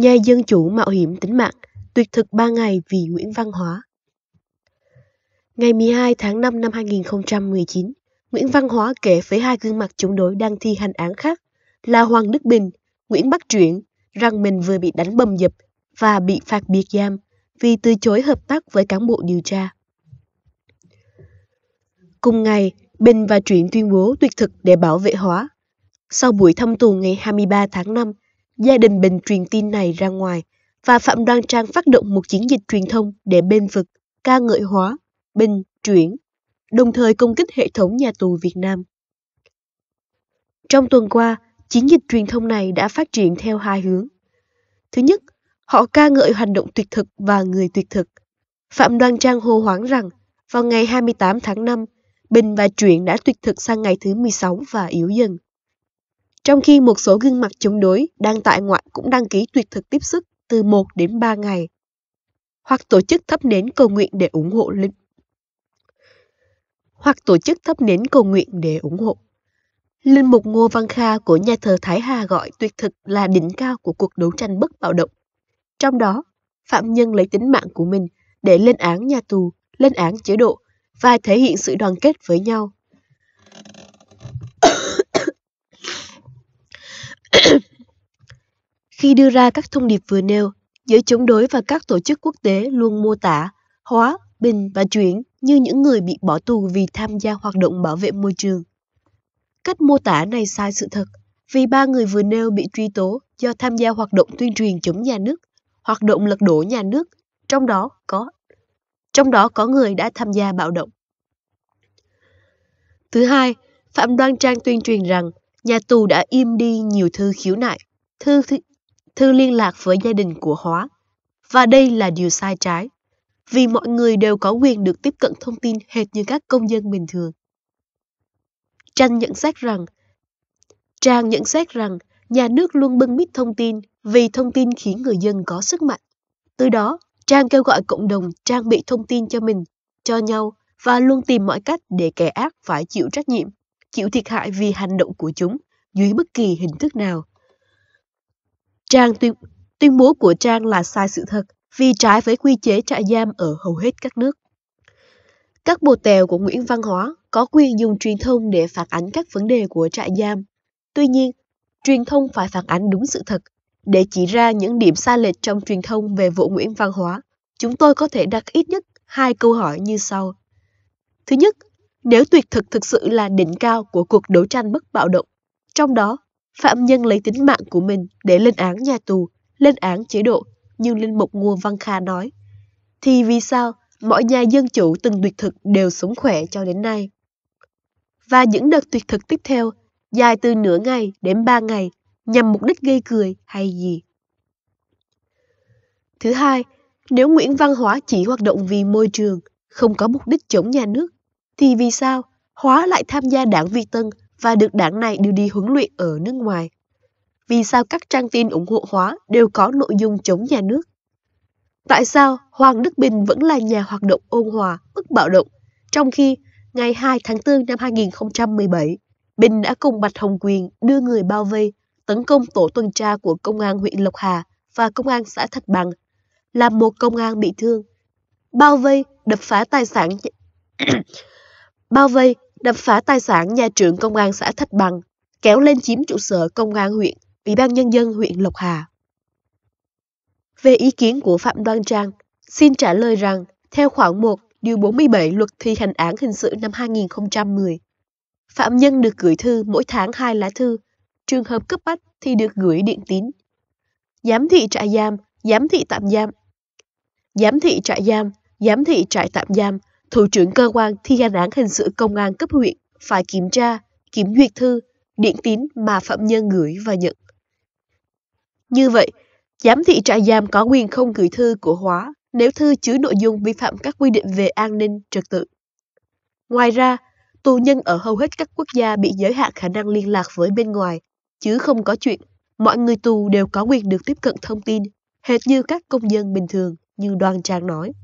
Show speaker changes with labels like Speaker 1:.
Speaker 1: Nha dân chủ mạo hiểm tính mạng, tuyệt thực 3 ngày vì Nguyễn Văn Hóa. Ngày 12 tháng 5 năm 2019, Nguyễn Văn Hóa kể với hai gương mặt chống đối đang thi hành án khác là Hoàng Đức Bình, Nguyễn Bắc Truyện rằng mình vừa bị đánh bầm dập và bị phạt biệt giam vì từ chối hợp tác với cán bộ điều tra. Cùng ngày, Bình và Truyện tuyên bố tuyệt thực để bảo vệ Hóa. Sau buổi thăm tù ngày 23 tháng 5 Gia đình Bình truyền tin này ra ngoài và Phạm Đoan Trang phát động một chiến dịch truyền thông để bên vực, ca ngợi hóa, bình, chuyển, đồng thời công kích hệ thống nhà tù Việt Nam. Trong tuần qua, chiến dịch truyền thông này đã phát triển theo hai hướng. Thứ nhất, họ ca ngợi hành động tuyệt thực và người tuyệt thực. Phạm Đoan Trang hô hoáng rằng vào ngày 28 tháng 5, Bình và Truyện đã tuyệt thực sang ngày thứ 16 và yếu dần. Trong khi một số gương mặt chống đối đang tại ngoại cũng đăng ký tuyệt thực tiếp sức từ 1 đến 3 ngày, hoặc tổ chức thấp nến cầu nguyện để ủng hộ linh hoặc tổ chức thấp nến cầu nguyện để ủng hộ. Linh mục Ngô Văn Kha của nhà thờ Thái Hà gọi tuyệt thực là đỉnh cao của cuộc đấu tranh bất bạo động. Trong đó, phạm nhân lấy tính mạng của mình để lên án nhà tù, lên án chế độ và thể hiện sự đoàn kết với nhau Khi đưa ra các thông điệp vừa nêu, giới chống đối và các tổ chức quốc tế luôn mô tả, hóa, bình và chuyển như những người bị bỏ tù vì tham gia hoạt động bảo vệ môi trường. Cách mô tả này sai sự thật, vì ba người vừa nêu bị truy tố do tham gia hoạt động tuyên truyền chống nhà nước, hoạt động lật đổ nhà nước, trong đó có trong đó có người đã tham gia bạo động. Thứ hai, Phạm Đoan Trang tuyên truyền rằng nhà tù đã im đi nhiều thư khiếu nại, thư, thư thư liên lạc với gia đình của Hóa. Và đây là điều sai trái, vì mọi người đều có quyền được tiếp cận thông tin hệt như các công dân bình thường. Trang nhận xét rằng Trang nhận xét rằng nhà nước luôn bưng bít thông tin vì thông tin khiến người dân có sức mạnh. Từ đó, Trang kêu gọi cộng đồng trang bị thông tin cho mình, cho nhau và luôn tìm mọi cách để kẻ ác phải chịu trách nhiệm, chịu thiệt hại vì hành động của chúng dưới bất kỳ hình thức nào Trang tuyên, tuyên bố của Trang là sai sự thật vì trái với quy chế trại giam ở hầu hết các nước. Các bồ tèo của Nguyễn Văn Hóa có quyền dùng truyền thông để phản ánh các vấn đề của trại giam. Tuy nhiên, truyền thông phải phản ánh đúng sự thật. Để chỉ ra những điểm sai lệch trong truyền thông về vụ Nguyễn Văn Hóa, chúng tôi có thể đặt ít nhất hai câu hỏi như sau. Thứ nhất, nếu tuyệt thực thực sự là đỉnh cao của cuộc đấu tranh bất bạo động, trong đó phạm nhân lấy tính mạng của mình để lên án nhà tù, lên án chế độ, nhưng Linh Mục Ngô Văn Kha nói. Thì vì sao mọi nhà dân chủ từng tuyệt thực đều sống khỏe cho đến nay? Và những đợt tuyệt thực tiếp theo, dài từ nửa ngày đến ba ngày, nhằm mục đích gây cười hay gì? Thứ hai, nếu Nguyễn Văn Hóa chỉ hoạt động vì môi trường, không có mục đích chống nhà nước, thì vì sao Hóa lại tham gia đảng Vi Tân và được đảng này đưa đi huấn luyện ở nước ngoài. Vì sao các trang tin ủng hộ hóa đều có nội dung chống nhà nước? Tại sao Hoàng Đức Bình vẫn là nhà hoạt động ôn hòa, ức bạo động, trong khi ngày 2 tháng 4 năm 2017, Bình đã cùng Bạch Hồng Quyền đưa người bao vây, tấn công tổ tuần tra của Công an huyện Lộc Hà và Công an xã Thạch Bằng, làm một công an bị thương. Bao vây, đập phá tài sản... bao vây, đập phá tài sản nhà trưởng công an xã Thạch Bằng, kéo lên chiếm trụ sở công an huyện, Ủy ban Nhân dân huyện Lộc Hà. Về ý kiến của Phạm Đoan Trang, xin trả lời rằng, theo khoảng 1 điều 47 luật thi hành án hình sự năm 2010, phạm nhân được gửi thư mỗi tháng hai lá thư, trường hợp cấp bách thì được gửi điện tín. Giám thị trại giam, giám thị tạm giam. Giám thị trại giam, giám thị trại tạm giam thủ trưởng cơ quan thi hành án hình sự công an cấp huyện phải kiểm tra, kiểm duyệt thư, điện tín mà phạm nhân gửi và nhận. Như vậy, giám thị trại giam có quyền không gửi thư của Hóa nếu thư chứa nội dung vi phạm các quy định về an ninh trật tự. Ngoài ra, tù nhân ở hầu hết các quốc gia bị giới hạn khả năng liên lạc với bên ngoài, chứ không có chuyện mọi người tù đều có quyền được tiếp cận thông tin, hệt như các công dân bình thường như Đoàn Trang nói.